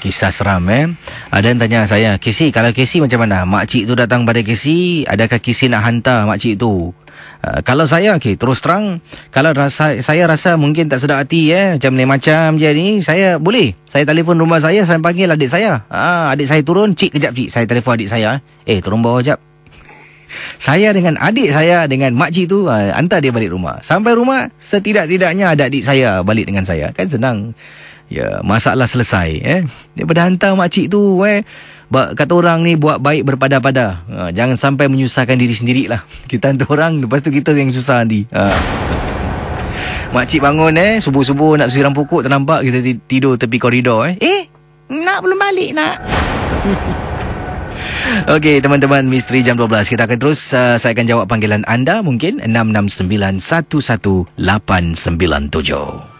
kisah seram eh. Ada yang tanya saya, kisi, kalau kisi macam mana? Makcik tu datang pada KC, adakah kisi nak hantar makcik tu? Uh, kalau saya, okay, terus terang, kalau rasa, saya rasa mungkin tak sedap hati, eh, macam ni macam je ni, saya boleh. Saya telefon rumah saya, saya panggil adik saya. uh, adik saya turun, cik kejap cik, saya telefon adik saya. Eh, eh turun bawah kejap. saya dengan adik saya, dengan makcik tu, uh, hantar dia balik rumah. Sampai rumah, setidak-tidaknya ada adik saya balik dengan saya. Kan senang. Ya, masalah selesai eh. Daripada hantar makcik tu eh. Kata orang ni buat baik berpada-pada. Ha, jangan sampai menyusahkan diri sendirilah. Kita hantar orang, lepas tu kita yang susah nanti. Ha. Makcik bangun eh, subuh-subuh nak siram pokok ternampak kita tidur tepi koridor eh. Eh, nak belum balik nak. Okey teman-teman misteri jam 12 kita akan terus uh, saya akan jawab panggilan anda mungkin 669 11897